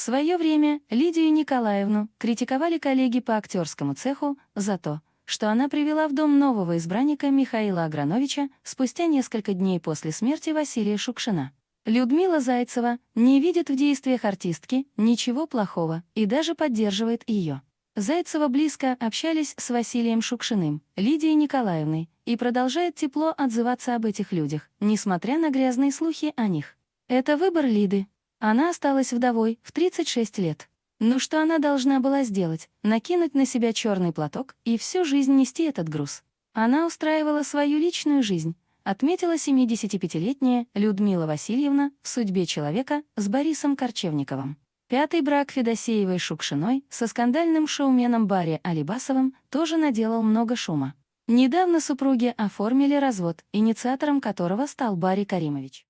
В свое время Лидию Николаевну критиковали коллеги по актерскому цеху за то, что она привела в дом нового избранника Михаила Аграновича спустя несколько дней после смерти Василия Шукшина. Людмила Зайцева не видит в действиях артистки ничего плохого и даже поддерживает ее. Зайцева близко общались с Василием Шукшиным, Лидией Николаевной, и продолжает тепло отзываться об этих людях, несмотря на грязные слухи о них. Это выбор Лиды. Она осталась вдовой в 36 лет. Ну что она должна была сделать? Накинуть на себя черный платок и всю жизнь нести этот груз. Она устраивала свою личную жизнь, отметила 75-летняя Людмила Васильевна в «Судьбе человека» с Борисом Корчевниковым. Пятый брак Федосеевой Шукшиной со скандальным шоуменом Барри Алибасовым тоже наделал много шума. Недавно супруги оформили развод, инициатором которого стал Барри Каримович.